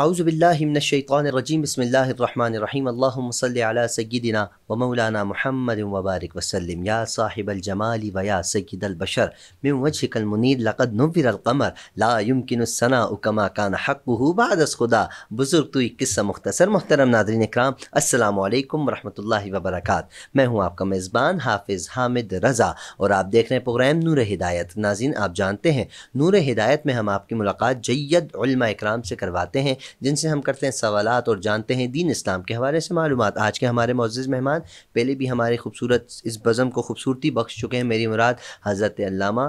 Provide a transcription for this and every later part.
आउज़बिल्लिमिनशैतरजीम बसमीम अल्लाम सैदिना व मौलाना महमद वबारक वसलम या साहिबलजमाल वया सैदलबशर मिन मुनीर लक़द नविरकमर लायमकिनसना उकमा कान हक़ बादस खुदा बुज़ुर्ग तो किस्सा मुख्तर मोहतरम नादरीन कराम अल्लाम वरहल वबरक मैं हूँ आपका मेज़बान हाफिज़ हामिद रज़ा और आप देख रहे हैं प्रोग्राम नूर हिदायत नाजिन आप जानते हैं नूर हिदायत में हम आपकी मुलाकात जैद कराम से करवाते हैं जिनसे हम करते हैं सवाल और जानते हैं दीन इस्लाम के हवाले से मालूम आज के हमारे मोज़ मेहमान पहले भी हमारे खूबसूरत इस बज़म को खूबसूरती बख्श चुके हैं मेरी मुराद हज़रत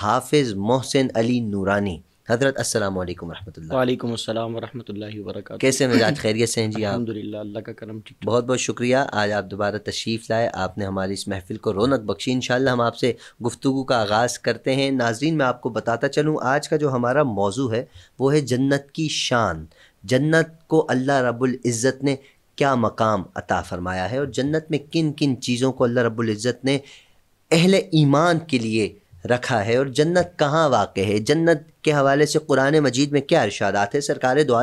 हाफिज़ मोहसिन अली नूरानी हजरत अस्सलाम वालेकुम रहमतुल्लाह वालेकुम अस्सलाम वबरकातुहू कैसे मिजाज खैरियत से हैं जी अल्हम्दुलिल्लाह अल्लाह का करम ठीक बहुत बहुत शुक्रिया आज आप दोबारा तशरीफ़ लाए आपने हमारी इस महफिल को रौनक बख्शी इंशाल्लाह हम आपसे गुफ्तु का आगाज़ करते हैं नाजरीन मैं आपको बताता चलूँ आज का जो हमारा मौजू है वो है जन्नत की शान जन्नत को अल्लाह रबुल्ज़त ने क्या मकाम अता फ़रमाया है और जन्नत में किन किन चीज़ों को अल्लाह रबुल्ज़त ने अहल ईमान के लिए रखा है और जन्नत कहाँ वाक़ है जन्नत के हवाले से कुरान मजीद में क्या इर्शादात है सरकार दो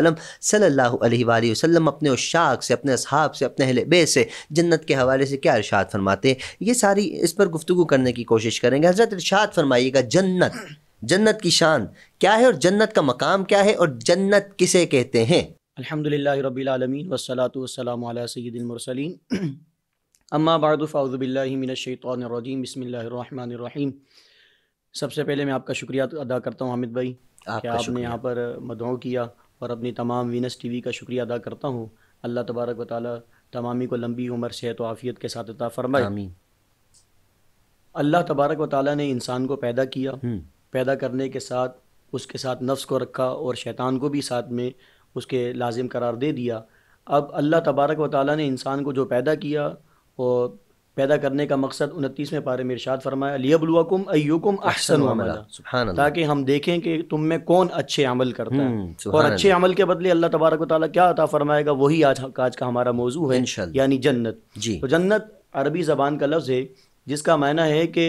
सल्ला वसम अपने उशाक से अपने अहाब से अपने अहल बे से जन्नत के हवाले से क्या इर्शाद फरमाते हैं ये सारी इस पर गुफ्तु करने की कोशिश करेंगे हज़रत इर्शाद फरमाइएगा जन्नत जन्नत की शान क्या है और जन्नत का मकाम क्या है और जन्नत किसे कहते हैं अलहमदिल्ला रबीआलमीन वसलात वसलाम अम्मा बारदफ़ाउज़बिल्लिमिनशैतरजीम बसमीम सबसे पहले मैं आपका शुक्रिया तो अदा करता हूँ हामिद भाई कि आपने यहाँ पर मदों किया और अपनी तमाम वीनस टीवी का शुक्रिया अदा करता हूँ अल्लाह तबारक व ताली तमामी को लंबी उम्र सेहत तो आफियत के साथ अता फरमाए अल्लाह तबारक व ताली ने इंसान को पैदा किया हम्म। पैदा करने के साथ उसके साथ नफ्स को रखा और शैतान को भी साथ में उसके लाजिम करार दे दिया अब अल्लाह तबारक व ताली ने इंसान को जो पैदा किया और पैदा करने का मकसद उनतीसवें पारे में इर्शाद फरमाया लियबलुकुम अयुकुम अहसन अमला ताकि हम देखें कि तुम में कौन अच्छे अमल करता है हम्म, और अच्छे अमल के बदले अल्लाह तबारक वाली क्या अता फरमाएगा वही आज आज का हमारा मौजू है यानी जन्नत जी तो जन्नत अरबी ज़बान का लफ्ज़ है जिसका मायना है कि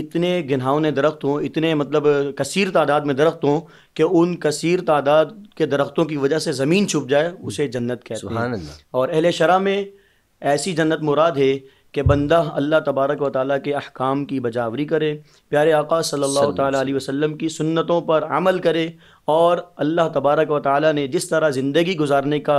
इतने गिनहावने दरख्त हों इतने मतलब कसीर तादाद में दरख्त हों कि उन कसीर तादाद के दरख्तों की वजह से ज़मीन छुप जाए उसे जन्नत कहते हैं और अहल शरा में ऐसी जन्नत मुराद है कि बंदा अल्लाह तबारक व ताली के अहकाम की बजावरी करे प्यारे आका सल्लल्लाहु अलैहि वसल्लम की सुन्नतों पर अमल करे और अल्लाह तबारक व ताली ने जिस तरह ज़िंदगी गुजारने का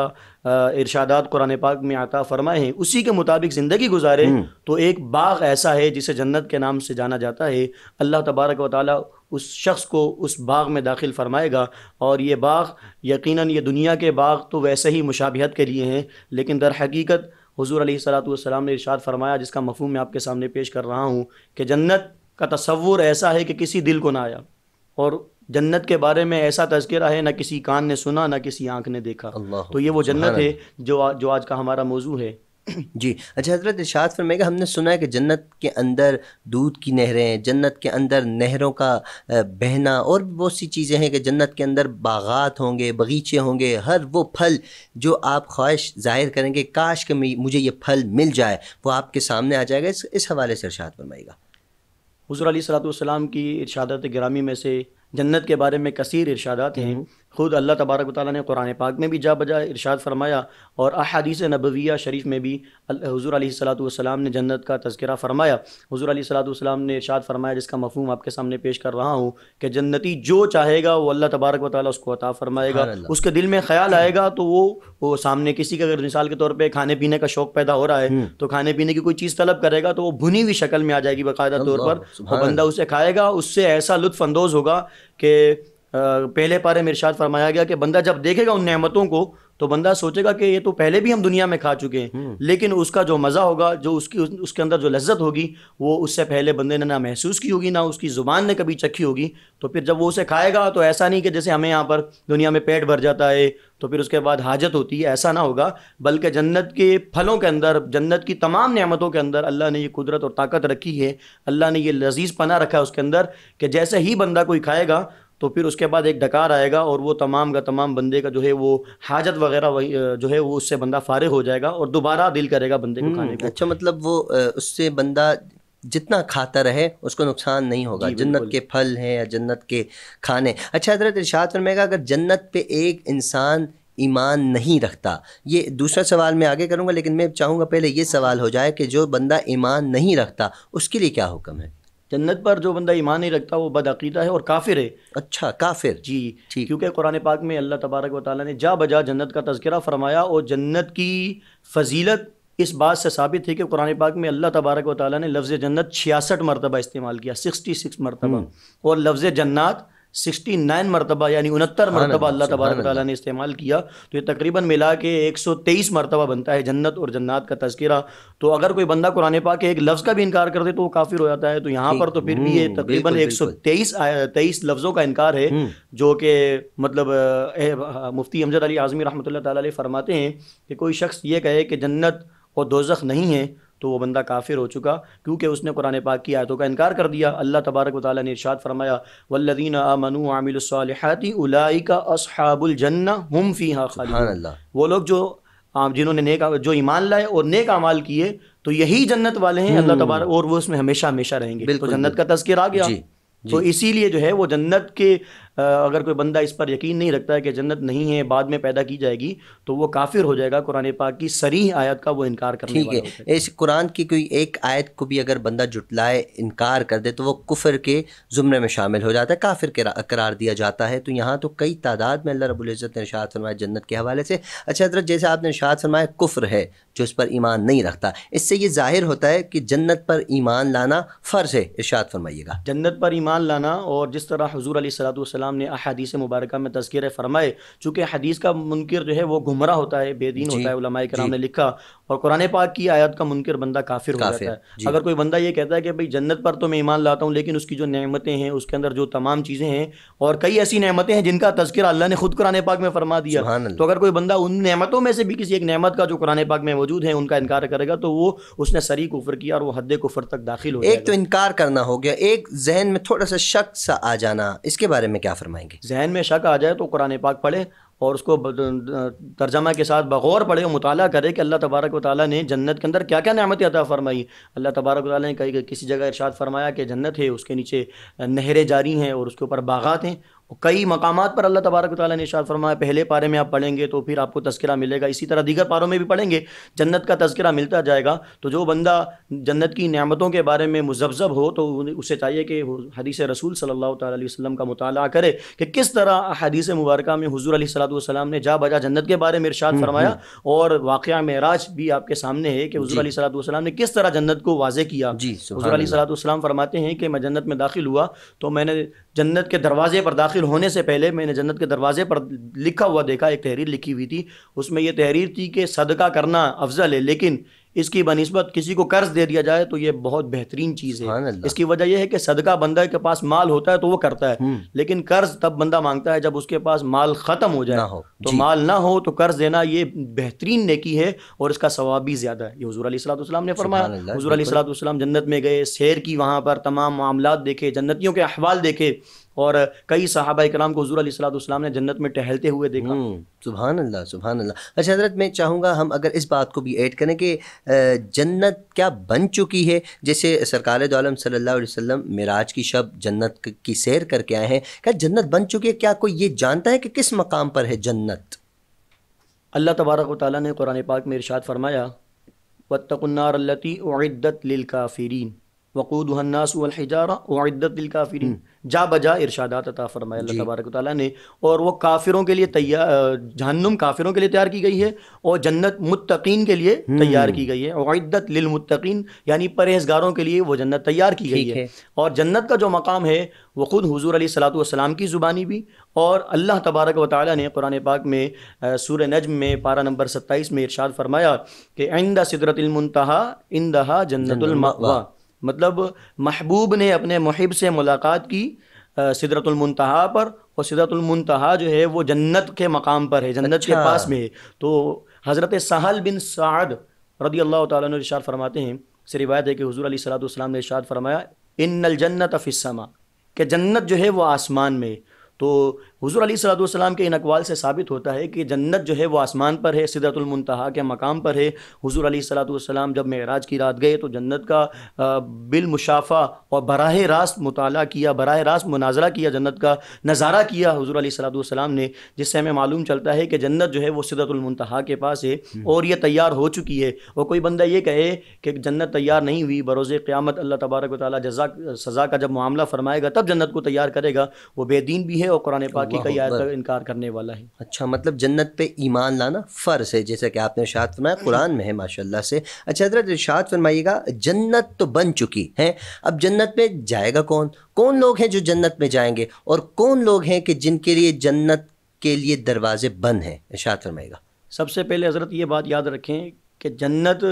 इर्शादात कुरान पाक में आता फ़रमाए हैं उसी के मुताबिक ज़िंदगी गुजारे हम्म। तो एक बाग ऐसा है जिसे जन्नत के नाम से जाना जाता है अल्लाह तबारक व ताली उस शख्स को उस बाग में दाखिल फरमाएगा और ये बाग यकीनन ये दुनिया के बाग तो वैसे ही मुशाबहत के लिए हैं लेकिन दर हकीकत हजूर सलाम ने इर्शाद फरमाया जिसका मफहम मैं आपके सामने पेश कर रहा हूँ कि जन्नत का तस्वुर ऐसा है कि किसी दिल को ना आया और जन्नत के बारे में ऐसा तस्करा है ना किसी कान ने सुना ना किसी आँख ने देखा तो ये वो जन्नत है जो जो आज का हमारा मौजू है जी अच्छा हजरत इशाद फरमाएगा हमने सुना है कि जन्नत के अंदर दूध की नहरें जन्नत के अंदर नहरों का बहना और भी बहुत सी चीज़ें हैं कि जन्नत के अंदर बागात होंगे बगीचे होंगे हर वो फल जो आप ख्वाहिश जाहिर करेंगे काश के मुझे ये फल मिल जाए वो आपके सामने आ जाएगा इस, इस हवाले से इरशाद फरमाएगा हजूर सलाम की इर्शादत ग्रामी में से जन्नत के बारे में कसर इर्शादात हैं हम्म। ख़ुद अल्लाह तबारक ताली ने कुरान पाक में भी जा बजा इरशाद फरमाया और अहादीस नबविया शरीफ में भी हज़ूर सलाम ने जन्नत का तस्करा फरमाया हज़ूर सलाम ने इरशाद फरमाया जिसका मफहम आपके सामने पेश कर रहा हूँ कि जन्नती जो चाहेगा वो अल्लाह तबारक व ताली उसको अता फरमाएगा उसके दिल में ख्याल आएगा तो वो वो सामने किसी के अगर मिसाल के तौर पर खाने पीने का शौक़ पैदा हो रहा है हम्म। तो खाने पीने की कोई चीज़ तलब करेगा तो वो भुनी हुई शक्ल में आ जाएगी बाकायदा तौर पर वो बंदा उसे खाएगा उससे ऐसा लुत्फ अंदोज़ होगा कि पहले पारे में इरशाद फरमाया गया कि बंदा जब देखेगा उन नेमतों को तो बंदा सोचेगा कि ये तो पहले भी हम दुनिया में खा चुके हैं हम्म। लेकिन उसका जो मज़ा होगा जो उसकी उसके अंदर जो लज्जत होगी वो उससे पहले बंदे ने ना महसूस की होगी ना उसकी ज़ुबान ने कभी चखी होगी तो फिर जब वो उसे खाएगा तो ऐसा नहीं कि जैसे हमें यहाँ पर दुनिया में पेट भर जाता है तो फिर उसके बाद हाजत होती है ऐसा ना होगा बल्कि जन्नत के फलों के अंदर जन्नत की तमाम नियामतों के अंदर अल्लाह ने ये कुदरत और ताकत रखी है अल्लाह ने ये लजीज पना रखा है उसके अंदर कि जैसे ही बंदा कोई खाएगा तो फिर उसके बाद एक डकार आएगा और वो तमाम का तमाम बंदे का जो है वो हाजत वगैरह जो है वो उससे बंदा फारे हो जाएगा और दोबारा दिल करेगा बंदे को हम्म, खाने का अच्छा मतलब वो उससे बंदा जितना खाता रहे उसको नुकसान नहीं होगा जन्नत के फल हैं या जन्नत के खाने अच्छा हजरत इर्शाद फरमाएगा अगर जन्नत पे एक इंसान ईमान नहीं रखता ये दूसरा सवाल मैं आगे करूँगा लेकिन मैं चाहूँगा पहले ये सवाल हो जाए कि जो बंदा ईमान नहीं रखता उसके लिए क्या हुक्म है जन्नत पर जो बंदा ईमान नहीं रखता वो बदअीदा है और काफिर है अच्छा काफिर जी ठीक क्योंकि कुरान पाक में अल्लाह तबारक वाली ने जा बजा जन्नत का तस्करा फरमाया और जन्नत की फजीलत इस बात से साबित है कि कुरान पाक में अल्लाह तबारक वाली ने लफ्ज़ जन्नत छियासठ मरतबा इस्तेमाल किया सिक्सटी सिक्स मरतबा हम्म। और लफ्ज़ जन्नात सिक्सटी नाइन मरतबा यानी उनहत्तर हाँ, मरतबा अल्लाह तबारक ने इस्तेमाल किया तो ये तकरीबन मिला के एक सौ तेईस मरतबा बनता है जन्नत और जन्नात का तस्करा तो अगर कोई बंदा कुरान पा के एक लफ्ज़ का भी इनकार कर दे तो वो काफिर हो जाता है तो यहाँ पर तो फिर भी ये हम्म, तकरीबन एक सौ तेईस तेईस लफ्ज़ों का इनकार है हम्म। जो कि मतलब मुफ्ती अमजद अली आज़मी रहमत ला फरमाते हैं कि कोई शख्स ये कहे कि जन्नत और दोजख नहीं है तो वो बंदा काफिर हो चुका क्योंकि उसने कुरान पाक की आयतों का इनकार कर दिया अल्लाह तबारक वाली ने इर्शाद फरमाया वल्लदीन आमनु आमिलसालहती उलाई का असहाबुलजन्ना हम फ़ी हाँ खाली वो लोग जो जिन्होंने नेक जो ईमान लाए और नेक अमाल किए तो यही जन्नत वाले हैं अल्लाह हम्म। तबारक और वो उसमें हमेशा हमेशा रहेंगे तो जन्नत का तस्कर आ गया जी, जी। तो इसीलिए जो है वो जन्नत के अगर कोई बंदा इस पर यकीन नहीं रखता है कि जन्नत नहीं है बाद में पैदा की जाएगी तो वो काफिर हो जाएगा कुरान पाक की सरी आयत का वो इनकार करने ठीक है इस कुरान की कोई एक आयत को भी अगर बंदा जुटलाए इनकार कर दे तो वो कुफर के ज़ुमरे में शामिल हो जाता है काफिर करार दिया जाता है तो यहाँ तो कई तादाद में अल्लाह रबुल्ज़त ने शाद फरमाया जन्नत के हवाले से अच्छा हजरत जैसे आपने शाद फरमाया कुफ्र है जो इस पर ईमान नहीं रखता इससे ये जाहिर होता है कि जन्नत पर ईमान लाना फ़र्ज़ है इर्शाद फरमाइएगा जन्नत पर ईमान लाना और जिस तरह हजूर सलात सलाम ने अदीस मुबारक में तस्कर फरमाए चूँकि हदीस का मुनकर जो है वो गुमराह होता है बेदीन होता है कराम ने लिखा और कुरान पाक की आयत का मुनकर बंदा काफिर, काफिर हो जाता है अगर कोई बंदा ये कहता है कि भाई जन्नत पर तो मैं ईमान लाता हूँ लेकिन उसकी जो नमतें हैं उसके अंदर जो तमाम चीज़ें हैं और कई ऐसी नमतें हैं जिनका तस्कर अल्लाह ने खुद कुरान पाक में फरमा दिया तो अगर कोई बंदा उन नमतों में से भी किसी एक नमत का जो कुरान पाक में मौजूद है उनका इनकार करेगा तो वो उसने सरी कुफर किया और वो हद कुफर तक दाखिल हो एक तो इनकार करना हो गया एक जहन में थोड़ा सा शक सा आ जाना इसके बारे में क्या फरमाएंगे जहन में शक आ जाए तो कुरान पाक पढ़े और उसको तर्जमा के साथ बगौर पढ़े मुताल करे कि अल्लाह तबारक वाली ने जन्नत के अंदर क्या क्या नमतें अदा फ़रमाई अल्लाह तबारक वाली ने कहीं किसी जगह इरशाद फरमाया कि जन्नत है उसके नीचे नहरें जारी हैं और उसके ऊपर बागात हैं कई मकाम पर अल्लाह तबारक ताली ने इशार फरमाया पहले पारे में आप पढ़ेंगे तो फिर आपको तस्करा मिलेगा इसी तरह दीगर पारों में भी पढ़ेंगे जन्नत का तस्करा मिलता जाएगा तो जो बंदा जन्नत की नियामतों के बारे में मुजब्जब हो तो उसे चाहिए कि हदीस रसूल सल्लल्लाहु अलैहि वसल्लम का मताल करे कि किस तरह हदीस मुबारक में हजूर सलाम ने जा बजा जन्नत के बारे में इरशाद हम्म, फरमाया हम्म। और वाक़ महराज भी आपके सामने है कि हजूर सलाम ने किस तरह जन्नत को वाजे किया जी हजूर सलाम फरमाते हैं कि मैं जन्नत में दाखिल हुआ तो मैंने जन्नत के दरवाजे पर दाखिल नाजिल होने से पहले मैंने जन्नत के दरवाजे पर लिखा हुआ देखा एक तहरीर लिखी हुई थी उसमें यह तहरीर थी कि सदका करना अफजल है लेकिन इसकी बनस्बत किसी को कर्ज दे दिया जाए तो ये बहुत बेहतरीन चीज है इसकी वजह यह है कि सदका बंदा के पास माल होता है तो वो करता है हम्म। लेकिन कर्ज तब बंदा मांगता है जब उसके पास माल खत्म हो जाए हो। तो माल ना हो तो कर्ज देना ये बेहतरीन नेकी है और इसका सवाब भी ज्यादा है ये हजूर अलीसलाम ने फरमाया हजूर सलाम जन्नत में गए शेर की वहां पर तमाम मामला देखे जन्नतियों के अहवाल देखे और कई साहबा कराम को हजूर सलाम ने जन्नत में टहलते हुए देखा हम्म, सुबह अल्लाह अल्लाह अच्छा हजरत मैं चाहूँगा हम अगर इस बात को भी ऐड करें कि जन्नत क्या बन चुकी है जैसे सरकार आलम सल्लल्लाहु अलैहि वसल्लम मिराज की शब जन्नत की सैर करके आए हैं क्या जन्नत बन चुकी है क्या कोई ये जानता है कि किस मकाम पर है जन्नत अल्लाह तबारक ताली ने कुरान पाक में इरशाद फरमाया वतकुन्नारती उद्दत लिल काफिरीन वक़ूदन्नास वलहिजारा वद्दतकाफिर हम्म। जा बजा इर्शादात अता फ़रमाया अल्लाह तबारक ताली ने और वो काफिरों के लिए तैयार जहन्नुम काफिरों के लिए तैयार की गई है और जन्नत मुत्तकीन के लिए हम्म। तैयार की गई है वद्दत लिलमुत्तकीन यानी परहेजगारों के लिए वो जन्नत तैयार की गई है और जन्नत का जो मकाम है वो खुद हजूर सलाम की ज़ुबानी भी और अल्लाह तबारक व ताली ने कुरान पाक में सूर नजम में पारा नंबर सत्ताईस में इरशाद फरमाया कि आइंदा सिदरतमतहा इंदहा जन्नतुलमवा मतलब महबूब ने अपने महब से मुलाकात की सिदरतुलमतहा पर और सिदरतुलमतहा जो है वो जन्नत के मकाम पर है जन्नत अच्छा। के पास में है तो हज़रत सहल बिन साद रदी अल्लाह तशाद फरमाते हैं से रिवायत है कि हजूर सलाम ने इशाद फरमाया इन जन्नत अफिसमा के जन्नत जो है वो आसमान में तो हजूर अली सलाम के इन अकवाल से साबित होता है कि जन्नत जो है वो आसमान पर है सिदरतुलमनतहा के मकाम पर है हजूर अली सलाम जब मेराज की रात गए तो जन्नत का बिलमुशाफ़ा और बरह रास्त मुताल किया बरह रास्त मुनाजरा किया जन्नत का नज़ारा किया हजूर अली सलाम ने जिससे हमें मालूम चलता है कि जन्नत जो है वो सिदरतुलमनतहा के पास है हम्म। और यह तैयार हो चुकी है और कोई बंदा ये कहे कि जन्नत तैयार नहीं हुई बरोज़ क़्यामत अल्लाह तबारक वाली जजा सज़ा का जब मामला फरमाएगा तब जन्नत को तैयार करेगा वो बेदीन भी है और कुरान पाक बाकी कई आयत का इनकार करने वाला है अच्छा मतलब जन्नत पे ईमान लाना फ़र्ज है जैसा कि आपने इर्शाद फरमाया कुरान में है माशाल्लाह से अच्छा हजरत इर्शाद फरमाइएगा जन्नत तो बन चुकी है अब जन्नत में जाएगा कौन कौन लोग हैं जो जन्नत में जाएंगे और कौन लोग हैं कि जिनके लिए जन्नत के लिए दरवाजे बंद हैं इर्शाद फरमाइएगा सबसे पहले हजरत ये बात याद रखें कि जन्नत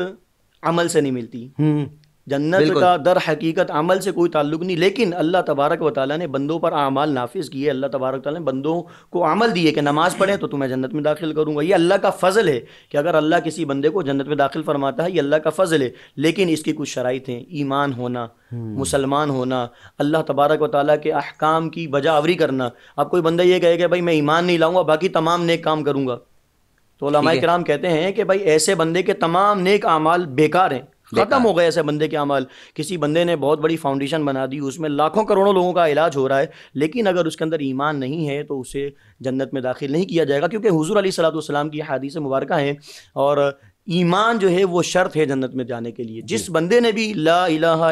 अमल से नहीं मिलती हम्म। जन्नत का दर हकीकत अमल से कोई ताल्लुक नहीं लेकिन अल्लाह तबारक व ताली ने बंदों पर अमाल नाफिज किए अल्लाह तबारक ताली ने बंदों को अमल दिए कि नमाज़ पढ़े तो तुम्हें जन्नत में दाखिल करूंगा ये अल्लाह का फ़जल है कि अगर अल्लाह किसी बंदे को जन्नत में दाखिल फरमाता है ये अल्लाह का फ़जल है लेकिन इसकी कुछ शराइ हैं ईमान होना हम्म। मुसलमान होना अल्लाह तबारक व ताली के अहकाम की बजावरी करना अब कोई बंदा ये कहेगा भाई मैं ईमान नहीं लाऊंगा बाकी तमाम नेक काम करूंगा तो कराम कहते हैं कि भाई ऐसे बंदे के तमाम नेक अमाल बेकार हैं खत्म हो गए ऐसे बंदे के अमल किसी बंदे ने बहुत बड़ी फाउंडेशन बना दी उसमें लाखों करोड़ों लोगों का इलाज हो रहा है लेकिन अगर उसके अंदर ईमान नहीं है तो उसे जन्नत में दाखिल नहीं किया जाएगा क्योंकि हजूर सलाम की हदीस मुबारक है और ईमान जो है वो शर्त है जन्नत में जाने के लिए जिस बंदे ने भी ला इलाहा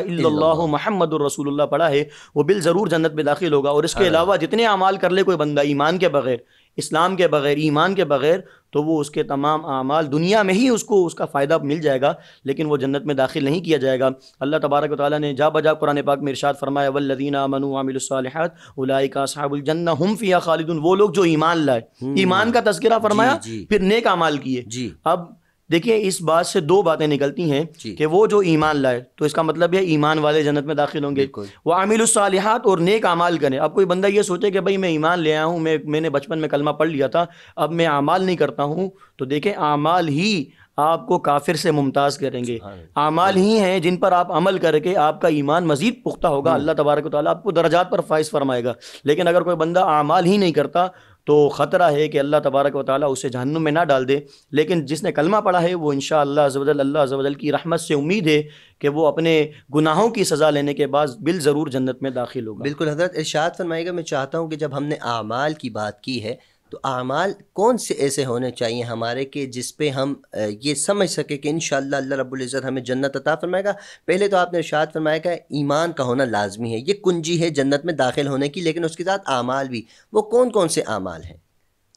मोहम्मद रसूलुल्लाह पढ़ा है वो बिल ज़रूर जन्नत में दाखिल होगा और इसके अलावा जितने अमाल कर ले कोई बंदा ईमान के बगैर इस्लाम के बग़ैर ईमान के बग़ैर तो वो उसके तमाम अमाल दुनिया में ही उसको उसका फ़ायदा मिल जाएगा लेकिन वो जन्नत में दाखिल नहीं किया जाएगा अल्लाह तबारक ताली ने जा बजा कुरान पाक में इरशाद फरमाया वल्लदीना मनु आमिलसालहत उलाइका साहबुलजन्ना हम फ़िया खालिदून वो लोग जो ईमान लाए ईमान का तस्करा फरमाया फिर नेक अमाल किए अब देखिए इस बात से दो बातें निकलती हैं कि वो जो ईमान लाए तो इसका मतलब है ईमान वाले जन्नत में दाखिल होंगे वह आमिलसालहत और नेक अमाल करें अब कोई बंदा ये सोचे कि भाई मैं ईमान ले आया हूँ मैं मैंने बचपन में कलमा पढ़ लिया था अब मैं अमाल नहीं करता हूँ तो देखें अमाल ही आपको काफिर से मुमताज़ करेंगे अमाल ही हैं जिन पर आप अमल करके आपका ईमान मजीद पुख्ता होगा हम्म। अल्लाह तबारक ताली आपको दर्जात पर फाइज फरमाएगा लेकिन अगर कोई बंदा अमाल ही नहीं करता तो ख़तरा है कि अल्लाह तबारक व ताली उसे जहनुम में ना डाल दे लेकिन जिसने कलमा पढ़ा है वो इन शज़ल अल्लाह अज़ल की रहमत से उम्मीद है कि वो अपने गुनाहों की सज़ा लेने के बाद बिल ज़रूर जन्नत में दाखिल होगा बिल्कुल हजरत इर्शाद फरमाएगा मैं चाहता हूँ कि जब हमने आमाल की बात की है तो अमाल कौन से ऐसे होने चाहिए हमारे कि जिस पे हम ये समझ सके कि इन अल्लाह रब्ज़त हमें जन्नत अता फरमाएगा पहले तो आपने इर्शाद फरमाया का ईमान का होना लाजमी है ये कुंजी है जन्नत में दाखिल होने की लेकिन उसके साथ अमाल भी वो कौन कौन से अमाल हैं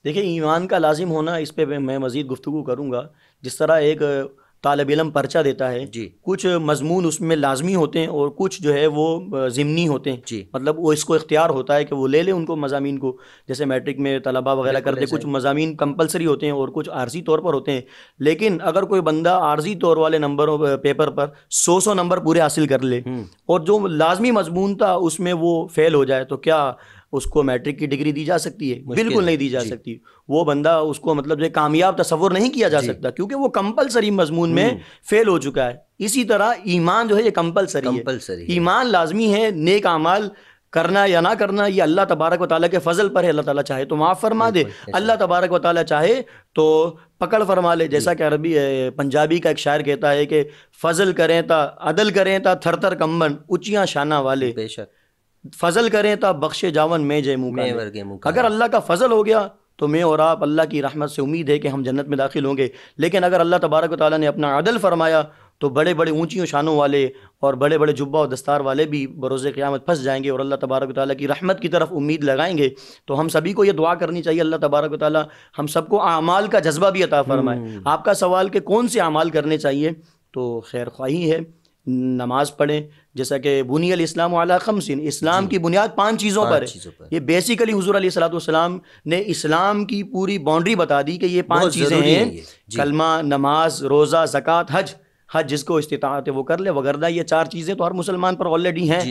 देखिए ईमान का लाजिम होना इस पर मैं मज़ीद गुफ्तु करूँगा जिस तरह एक तालब इलम पर्चा देता है जी कुछ मजमून उसमें लाजमी होते हैं और कुछ जो है वो ज़िमनी होते हैं जी मतलब वो इसको इख्तियार होता है कि वो ले लें उनको मजामी को जैसे मैट्रिक में तलबा वगैरह करते कुछ मजामी कंपलसरी होते हैं और कुछ आर्जी तौर पर होते हैं लेकिन अगर कोई बंदा आर्जी तौर वाले नंबरों पेपर पर सौ सौ नंबर पूरे हासिल कर ले हम्म। और जो लाजमी मजमून था उसमें वो फेल हो जाए तो क्या उसको मैट्रिक की डिग्री दी जा सकती है बिल्कुल नहीं दी जा सकती वो बंदा उसको मतलब कामयाब तस्वर नहीं किया जा सकता क्योंकि वो कंपलसरी मजमून में हम्म। फेल हो चुका है इसी तरह ईमान जो है ये कंपलसरी कंपलसरी ईमान लाजमी है नेक अमाल करना या ना करना ये अल्लाह तबारक व ताली के फजल पर है अल्लाह ताला चाहे तो माफ़ फरमा दे अल्लाह तबारक व ताली चाहे तो पकड़ फरमा ले जैसा कि अरबी पंजाबी का एक शायर कहता है कि फजल करें ता अदल करें ता थर थर कम्बन ऊँचियाँ शाना वाले बेशक फजल करें तो आप बख्शे जावन में जय मुँह अगर अल्लाह का फजल हो गया तो मैं और आप अल्लाह की रहमत से उम्मीद है कि हम जन्नत में दाखिल होंगे लेकिन अगर अल्लाह तबारक ताली ने अपना अदल फरमाया तो बड़े बड़े ऊँची शानों वाले और बड़े बड़े जुब्बा और दस्तार वाले भी बरोज़ क़्यामत फंस जाएंगे और अल्लाह तबारक ताली की रहमत की तरफ उम्मीद लगाएंगे तो हम सभी को ये दुआ करनी चाहिए अल्लाह तबारक ताली हम सबको आमाल का जज्बा भी अता फरमाए हम्म। आपका सवाल कि कौन से अमाल करने चाहिए तो खैर ख्वाही है नमाज़ पढ़ें जैसा कि बुनियल इस्लाम अला खमसिन इस्लाम की बुनियाद पांच चीज़ों पर है ये बेसिकली हजूर सलाम ने इस्लाम की पूरी बाउंड्री बता दी कि ये पांच चीज़ें हैं कलमा नमाज रोज़ा ज़क़़त हज हज जिसको इस्तात है वो कर ले वगैरह ये चार चीज़ें तो हर मुसलमान पर ऑलरेडी हैं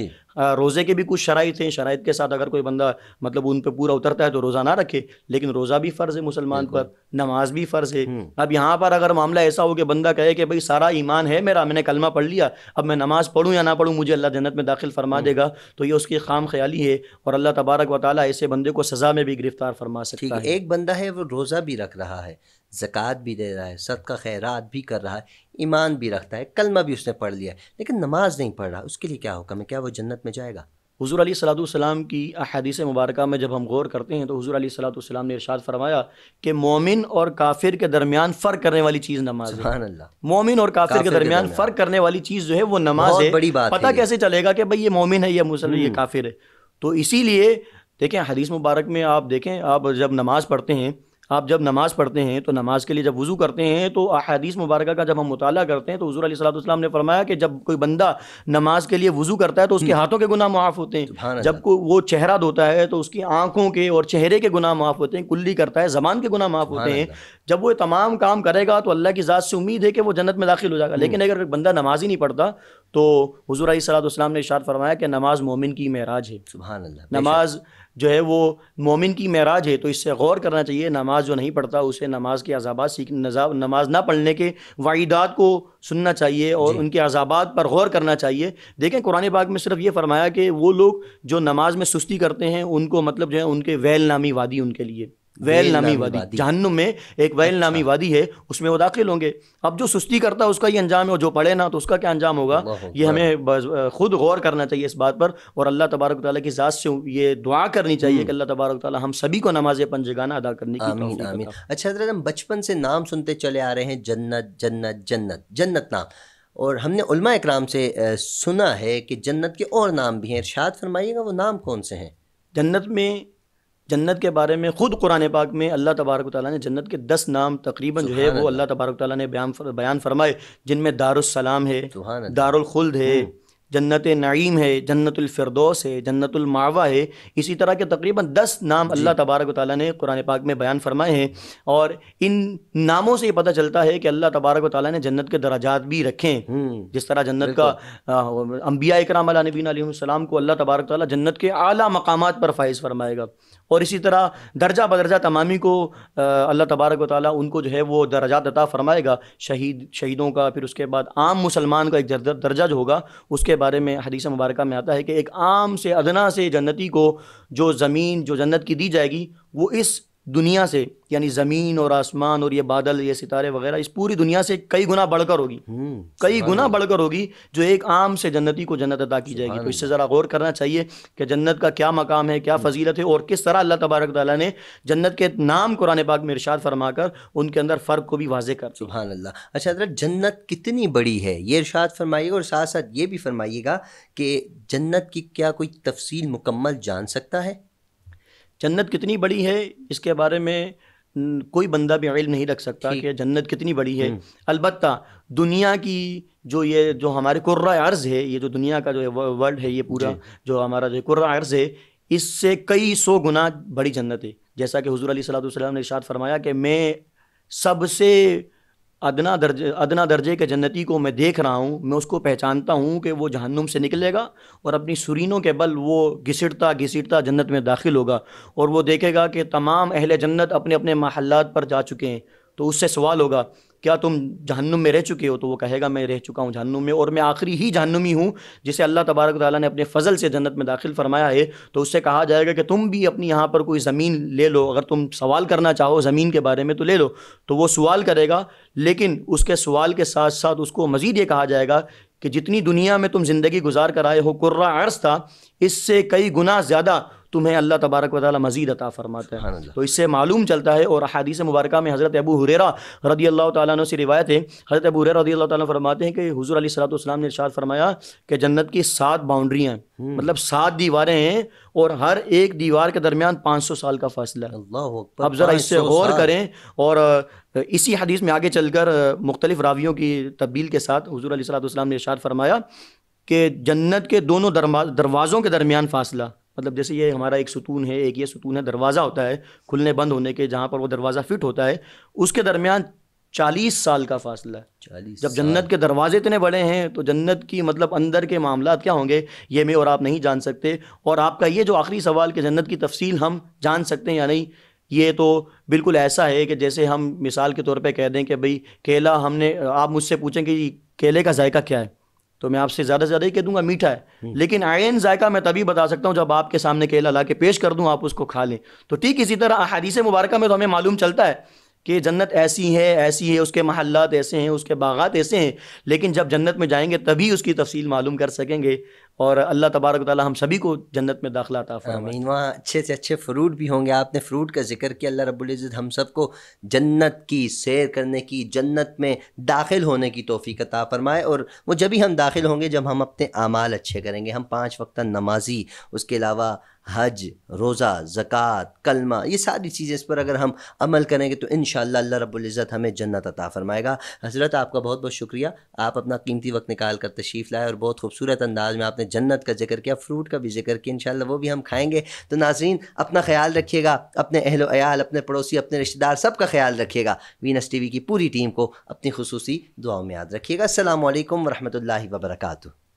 रोज़े के भी कुछ शराइ हैं शराइ के साथ अगर कोई बंदा मतलब उन पर पूरा उतरता है तो रोज़ा ना रखे लेकिन रोज़ा भी फ़र्ज़ है मुसलमान पर नमाज भी फ़र्ज़ है हम्म। अब यहाँ पर अगर मामला ऐसा हो कि बंदा कहे कि भाई सारा ईमान है मेरा मैंने कलमा पढ़ लिया अब मैं नमाज़ पढ़ूँ या ना पढ़ूँ मुझे अल्लाह जन्नत में दाखिल फरमा हम्म। देगा तो ये उसकी खाम ख्याली है और अल्लाह तबारक वाली ऐसे बंदे को सज़ा में भी गिरफ्तार फरमा सकता है एक बंदा है वो रोज़ा भी रख रहा है ज़क़़त भी दे रहा है सदका खैरात भी कर रहा है ईमान भी रखता है कलमा भी उसने पढ़ लिया है लेकिन नमाज नहीं पढ़ रहा उसके लिए क्या हुक्म है क्या वो जन्नत में जाएगा हज़ूर अली सलाम की अहदीस मुबारक में जब हम गौर करते हैं तो हज़ूर अली सलाम ने इरशाद फरमाया कि मोमिन और काफिर के दरमियान फ़र्क करने वाली चीज़ नमाज मोमिन और काफिर, काफिर के दरमियान फ़र्क करने वाली चीज़ जो है वो नमाज है बड़ी बात पता कैसे चलेगा कि भाई ये मोमिन है या मुसलमान ये हम्म। काफिर है तो इसीलिए देखें हदीस मुबारक में आप देखें आप जब नमाज़ पढ़ते हैं आप जब नमाज़ पढ़ते हैं तो नमाज़ के लिए जब वज़ू करते हैं तो अदीस मुबारक का जब हम मुताला करते हैं तो हजूर अलीसलाम ने फरमाया कि जब कोई बंदा नमाज के लिए वज़ू करता है तो उसके हम्म। हाथों के गुनाह माफ़ होते हैं जब को वो चेहरा धोता है तो उसकी आंखों के और चेहरे के गुनाह माफ़ होते हैं कुल्ली करता है ज़बान के गुनाह माफ़ होते हैं जब वो तमाम काम करेगा तो अल्लाह की ज़ात से उम्मीद है कि वो जन्नत में दाखिल हो जाएगा हम्म। लेकिन अगर बंदा नमाज ही नहीं पढ़ता तो हजूर सलाम ने इशार फरमाया कि नमाज मोमिन की महराज है नमाज जो है वो मोमिन की महराज है तो इससे गौर करना चाहिए नमाज जो नहीं पढ़ता उसे नमाज के अजाबात सीख नमाज ना पढ़ने के वाइदात को सुनना चाहिए और उनके अजाबात पर गौर करना चाहिए देखें कुरान पाक में सिर्फ ये फरमाया कि वो लोग जो नमाज में सुस्ती करते हैं उनको मतलब जो है उनके वैल नामी वादी उनके लिए वैल नामी वादी जहनुम में एक वैल अच्छा। नामी वादी है उसमें वो दाखिल होंगे अब जो सुस्ती करता है उसका ही अंजाम है और जो पढ़े ना तो उसका क्या अंजाम होगा ये हमें खुद गौर करना चाहिए इस बात पर और अल्लाह तबारक ताली की ज़ात से ये दुआ करनी चाहिए हम्म। कि अल्लाह तबारक ताली हम सभी को नमाज पंजगाना अदा करने की अच्छा हजरत हम बचपन से नाम सुनते चले आ रहे हैं जन्नत जन्नत जन्नत जन्नत नाम और हमने उलमा इकराम से सुना है कि जन्नत के और नाम भी हैं इरशाद फरमाइएगा वो नाम कौन से हैं जन्नत में जन्नत के बारे में ख़ुद कुरान पाक में अल्लाह तबारक ताली ने जन्नत के दस नाम तकरीबन जो है वो अल्लाह तबारक ताली ने बयान फर, बयान फरमाए जिनमें दारुसलाम है खुल्द है हम्म। जन्नत नईम है जन्नतफरदोस है जन्नतमावा है इसी तरह के तकरीबन दस नाम अल्लाह तबारक ताली ने कुरान पाक में बयान फरमाए हैं और इन नामों से ये पता चलता है कि अल्लाह तबारक ताली ने जन्नत के दराजात भी रखे हैं हम्म, जिस तरह जन्नत का अम्बिया इकराम नबीन को अल्लाह तबारक ताली जन्नत के अली मकाम पर फायज़ फरमाएगा और इसी तरह दर्जा बदर्जा तमामी को अल्लाह तबारक ताली उनको जो है वो दर्जात अता फ़रमाएगा शहीद शहीदों का फिर उसके बाद आम मुसलमान का एक दर्जा जो होगा उसके बारे में हदीस मुबारक में आता है कि एक आम से अदना से जन्नती को जो ज़मीन जो जन्नत की दी जाएगी वो इस दुनिया से यानी ज़मीन और आसमान और ये बादल ये सितारे वगैरह इस पूरी दुनिया से कई गुना बढ़कर होगी हम्म, कई गुना बढ़कर होगी जो एक आम से जन्नती को जन्नत अदा की जाएगी तो इससे ज़रा गौर करना चाहिए कि जन्नत का क्या मकाम है क्या हम्म। फजीलत है और किस तरह अल्लाह तबारक ताली ने जन्नत के नाम कुरान पाक में इर्शाद फरमाकर उनके अंदर फ़र्क को भी वाजे कर सुबह अल्लाह अच्छा हजरत जन्नत कितनी बड़ी है ये इर्शाद फरमाइएगा और साथ साथ ये भी फरमाइएगा कि जन्नत की क्या कोई तफसील मुकम्मल जान सकता है जन्नत कितनी बड़ी है इसके बारे में कोई बंदा भी इल्म नहीं रख सकता कि जन्नत कितनी बड़ी है हम्म। अलबत् दुनिया की जो ये जो हमारे कुर्रा अर्ज़ है ये जो दुनिया का जो वर्ल्ड है ये पूरा जो हमारा जो कुर्रा अर्ज़ है इससे कई सौ गुना बड़ी जन्नत है जैसा कि हजूर अली सलाम ने इशाद फरमाया कि मैं सबसे अदना दर्जे अदना दर्जे के जन्नती को मैं देख रहा हूँ मैं उसको पहचानता हूँ कि वो जहन्नुम से निकलेगा और अपनी सुरीनों के बल वो घिसटता घिसटता जन्नत में दाखिल होगा और वो देखेगा कि तमाम अहल जन्नत अपने अपने महल्लात पर जा चुके हैं तो उससे सवाल होगा क्या तुम जहन्नुम में रह चुके हो तो वो कहेगा मैं रह चुका हूँ जहन्नुम में और मैं आखिरी ही जहन्नुमी हूँ जिसे अल्लाह तबारक ताली ने अपने फ़जल से जन्नत में दाखिल फरमाया है तो उससे कहा जाएगा कि तुम भी अपनी यहाँ पर कोई ज़मीन ले लो अगर तुम सवाल करना चाहो ज़मीन के बारे में तो ले लो तो वो सवाल करेगा लेकिन उसके सवाल के साथ साथ उसको मज़ीद ये कहा जाएगा कि जितनी दुनिया में तुम ज़िंदगी गुजार कर आए हो कुर्रा अर्ज था इससे कई गुना ज़्यादा तुम्हें अल्लाह तबारक वाली मजीद अता फरमाता है तो इससे मालूम चलता है और हदीस मुबारक में हज़रत अबू हुरेरा रदी अल्लाह तु से रिवायत है हज़रत अबू हुरेरा रदी अल्लाह फरमाते हैं कि हज़ूर सलाम ने इर्शाद फरमाया कि जन्नत की सात बाउंड्रियाँ हम्म। मतलब सात दीवारें हैं और हर एक दीवार के दरमियान पाँच सौ साल का फासला है अब ज़रा इससे गौर करें और इसी हदीस में आगे चलकर मुख्तलिफ रावियों की तब्दील के साथ हजूर सलाम ने इशार फरमाया कि जन्नत के दोनों दरवाज़ों के दरमियान फासला मतलब जैसे ये हमारा एक सुतून है एक ये सुतून है दरवाज़ा होता है खुलने बंद होने के जहाँ पर वो दरवाज़ा फिट होता है उसके दरमियान चालीस साल का फासला चालीस जब जन्नत के दरवाजे इतने बड़े हैं तो जन्नत की मतलब अंदर के मामला क्या होंगे ये मैं और आप नहीं जान सकते और आपका ये जो आखिरी सवाल कि जन्नत की तफसील हम जान सकते हैं या नहीं ये तो बिल्कुल ऐसा है कि जैसे हम मिसाल के तौर पे कह दें कि भाई केला हमने आप मुझसे पूछें कि केले का जायका क्या है तो मैं आपसे ज़्यादा से ज़्यादा ही कह दूंगा मीठा है हम्म। लेकिन आयन जायका मैं तभी बता सकता हूँ जब आपके सामने केला ला के पेश कर दूँ आप उसको खा लें तो ठीक इसी तरह अहदीस मुबारक में तो हमें मालूम चलता है कि जन्नत ऐसी है ऐसी है उसके महल्लात ऐसे हैं उसके बागात ऐसे हैं लेकिन जब जन्नत में जाएंगे तभी उसकी तफसील मालूम कर सकेंगे और अल्लाह तबारक ताली हम सभी को जन्नत में दाखिला अता फ़रमाइन वहाँ अच्छे से अच्छे फ्रूट भी होंगे आपने फ्रूट का जिक्र किया अल्लाह रब्बुल इज़्ज़त हम सब को जन्नत की सैर करने की जन्नत में दाखिल होने की तोफ़ी अता फ़रमाए और वो जब भी हम दाखिल होंगे जब हम अपने आमाल अच्छे करेंगे हम पाँच वक्त नमाजी उसके अलावा हज रोज़ा ज़क़़त कलमा ये सारी चीज़ें इस पर अगर हम अमल करेंगे तो इन अल्लाह रब्ज़त हमें जन्नत अता फ़रमाएगा हज़रत आपका बहुत बहुत शुक्रिया आप अपना कीमती वक्त निकाल कर तशरीफ़ लाए और बहुत खूबसूरत अंदाज में आपने आपने जन्नत का जिक्र किया फ्रूट का भी जिक्र किया इन वो भी हम खाएंगे तो नाजरीन अपना ख्याल रखिएगा अपने अहलो अयाल अपने पड़ोसी अपने रिश्तेदार सब का ख्याल रखिएगा वीनस टी की पूरी टीम को अपनी खसूसी दुआओं में याद रखिएगा असल वरहमल वर्का